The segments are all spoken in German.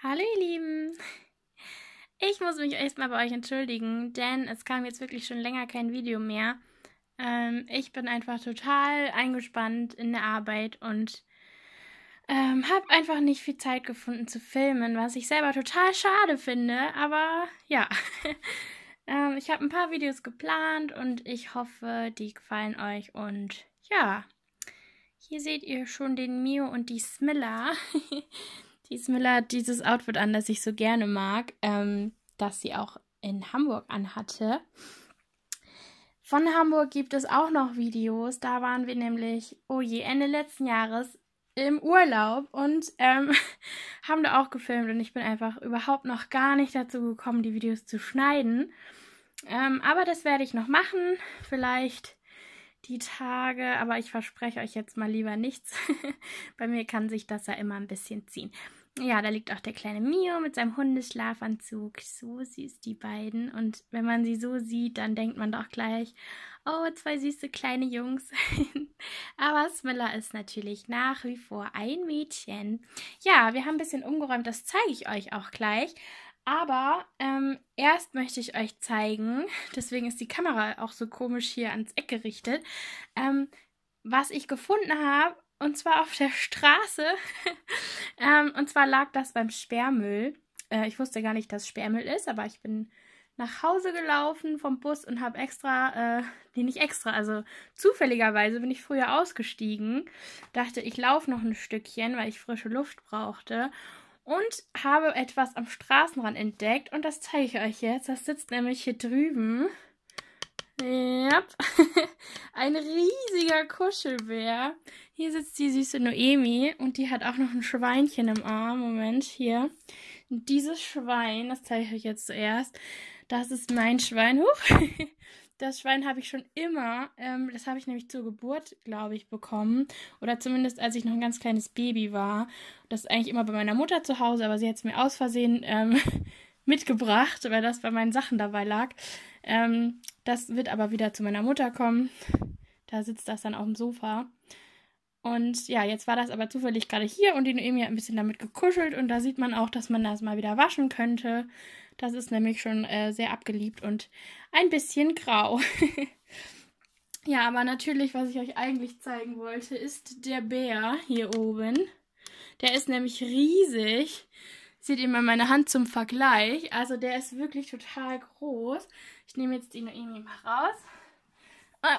Hallo ihr Lieben! Ich muss mich erstmal bei euch entschuldigen, denn es kam jetzt wirklich schon länger kein Video mehr. Ähm, ich bin einfach total eingespannt in der Arbeit und ähm, habe einfach nicht viel Zeit gefunden zu filmen, was ich selber total schade finde, aber ja. ähm, ich habe ein paar Videos geplant und ich hoffe, die gefallen euch und ja. Hier seht ihr schon den Mio und die Smilla. Dies Miller hat dieses Outfit an, das ich so gerne mag, ähm, das sie auch in Hamburg anhatte. Von Hamburg gibt es auch noch Videos. Da waren wir nämlich, oh je, Ende letzten Jahres im Urlaub und ähm, haben da auch gefilmt und ich bin einfach überhaupt noch gar nicht dazu gekommen, die Videos zu schneiden. Ähm, aber das werde ich noch machen. Vielleicht die Tage, aber ich verspreche euch jetzt mal lieber nichts. Bei mir kann sich das ja immer ein bisschen ziehen. Ja, da liegt auch der kleine Mio mit seinem Hundeschlafanzug. So süß, die beiden. Und wenn man sie so sieht, dann denkt man doch gleich, oh, zwei süße kleine Jungs. Aber Smilla ist natürlich nach wie vor ein Mädchen. Ja, wir haben ein bisschen umgeräumt, das zeige ich euch auch gleich. Aber ähm, erst möchte ich euch zeigen, deswegen ist die Kamera auch so komisch hier ans Eck gerichtet, ähm, was ich gefunden habe. Und zwar auf der Straße. ähm, und zwar lag das beim Sperrmüll. Äh, ich wusste gar nicht, dass Sperrmüll ist, aber ich bin nach Hause gelaufen vom Bus und habe extra, äh, nee, nicht extra, also zufälligerweise bin ich früher ausgestiegen. Dachte, ich laufe noch ein Stückchen, weil ich frische Luft brauchte und habe etwas am Straßenrand entdeckt und das zeige ich euch jetzt. Das sitzt nämlich hier drüben. Ja, yep. ein riesiger Kuschelbär. Hier sitzt die süße Noemi und die hat auch noch ein Schweinchen im Arm. Moment, hier. Dieses Schwein, das zeige ich euch jetzt zuerst. Das ist mein Schwein. Huch. das Schwein habe ich schon immer. Ähm, das habe ich nämlich zur Geburt, glaube ich, bekommen. Oder zumindest als ich noch ein ganz kleines Baby war. Das ist eigentlich immer bei meiner Mutter zu Hause, aber sie hat es mir aus Versehen ähm, mitgebracht, weil das bei meinen Sachen dabei lag. Ähm, das wird aber wieder zu meiner Mutter kommen. Da sitzt das dann auf dem Sofa. Und ja, jetzt war das aber zufällig gerade hier und die Noemi hat ein bisschen damit gekuschelt und da sieht man auch, dass man das mal wieder waschen könnte. Das ist nämlich schon äh, sehr abgeliebt und ein bisschen grau. ja, aber natürlich, was ich euch eigentlich zeigen wollte, ist der Bär hier oben. Der ist nämlich riesig. Seht ihr mal meine Hand zum Vergleich. Also der ist wirklich total groß. Ich nehme jetzt die Noemi mal raus.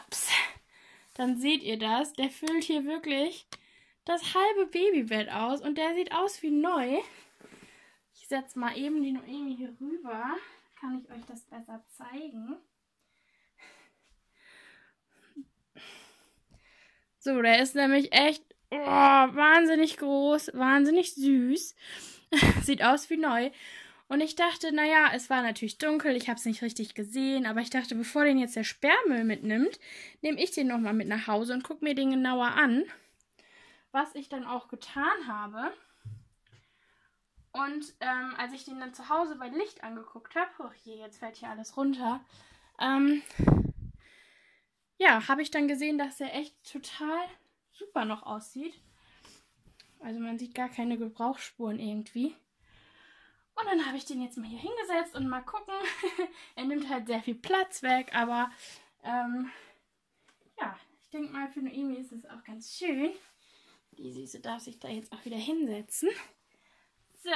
Ups dann seht ihr das. Der füllt hier wirklich das halbe Babybett aus und der sieht aus wie neu. Ich setze mal eben die Noemi hier rüber. Kann ich euch das besser zeigen? So, der ist nämlich echt oh, wahnsinnig groß, wahnsinnig süß. sieht aus wie neu. Und ich dachte, naja, es war natürlich dunkel, ich habe es nicht richtig gesehen, aber ich dachte, bevor den jetzt der Sperrmüll mitnimmt, nehme ich den nochmal mit nach Hause und gucke mir den genauer an. Was ich dann auch getan habe. Und ähm, als ich den dann zu Hause bei Licht angeguckt habe, oh je, jetzt fällt hier alles runter, ähm, ja, habe ich dann gesehen, dass er echt total super noch aussieht. Also man sieht gar keine Gebrauchsspuren irgendwie. Und dann habe ich den jetzt mal hier hingesetzt und mal gucken. er nimmt halt sehr viel Platz weg, aber ähm, ja, ich denke mal, für Noemi ist es auch ganz schön. Die Süße darf sich da jetzt auch wieder hinsetzen. So.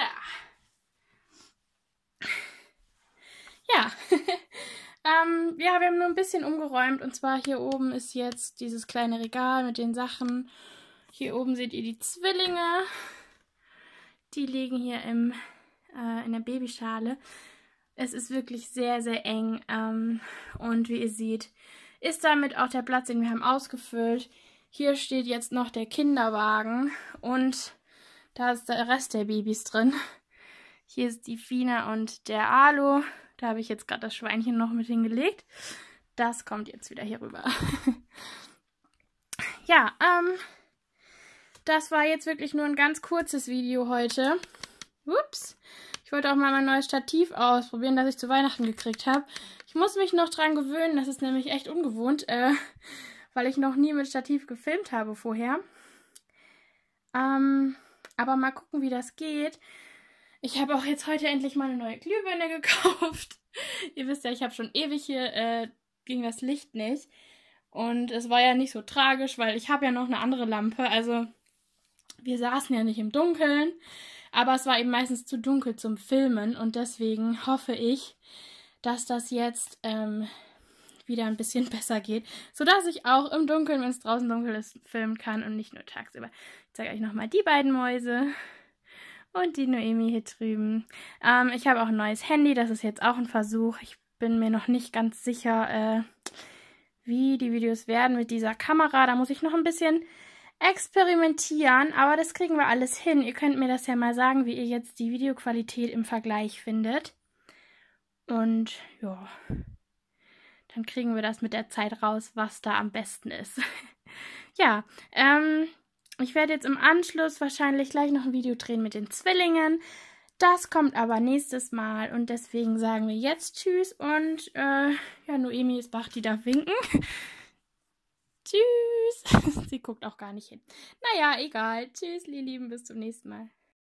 Ja. ähm, ja, wir haben nur ein bisschen umgeräumt. Und zwar hier oben ist jetzt dieses kleine Regal mit den Sachen. Hier oben seht ihr die Zwillinge. Die liegen hier im äh, in der Babyschale. Es ist wirklich sehr, sehr eng ähm, und wie ihr seht, ist damit auch der Platz, den wir haben, ausgefüllt. Hier steht jetzt noch der Kinderwagen und da ist der Rest der Babys drin. Hier ist die Fina und der Alu. Da habe ich jetzt gerade das Schweinchen noch mit hingelegt. Das kommt jetzt wieder hier rüber. ja, ähm, das war jetzt wirklich nur ein ganz kurzes Video heute. Ups. Ich wollte auch mal mein neues Stativ ausprobieren, das ich zu Weihnachten gekriegt habe. Ich muss mich noch dran gewöhnen, das ist nämlich echt ungewohnt, äh, weil ich noch nie mit Stativ gefilmt habe vorher. Ähm, aber mal gucken, wie das geht. Ich habe auch jetzt heute endlich mal eine neue Glühbirne gekauft. Ihr wisst ja, ich habe schon ewig hier äh, gegen das Licht nicht. Und es war ja nicht so tragisch, weil ich habe ja noch eine andere Lampe. Also wir saßen ja nicht im Dunkeln. Aber es war eben meistens zu dunkel zum Filmen und deswegen hoffe ich, dass das jetzt ähm, wieder ein bisschen besser geht, sodass ich auch im Dunkeln, wenn es draußen dunkel ist, filmen kann und nicht nur tagsüber. Ich zeige euch nochmal die beiden Mäuse und die Noemi hier drüben. Ähm, ich habe auch ein neues Handy, das ist jetzt auch ein Versuch. Ich bin mir noch nicht ganz sicher, äh, wie die Videos werden mit dieser Kamera. Da muss ich noch ein bisschen experimentieren, aber das kriegen wir alles hin. Ihr könnt mir das ja mal sagen, wie ihr jetzt die Videoqualität im Vergleich findet. Und ja, dann kriegen wir das mit der Zeit raus, was da am besten ist. ja, ähm, ich werde jetzt im Anschluss wahrscheinlich gleich noch ein Video drehen mit den Zwillingen. Das kommt aber nächstes Mal und deswegen sagen wir jetzt Tschüss und äh, ja, Noemi ist Bach, die darf winken. Tschüss. Sie guckt auch gar nicht hin. Naja, egal. Tschüss, ihr Lieben. Bis zum nächsten Mal.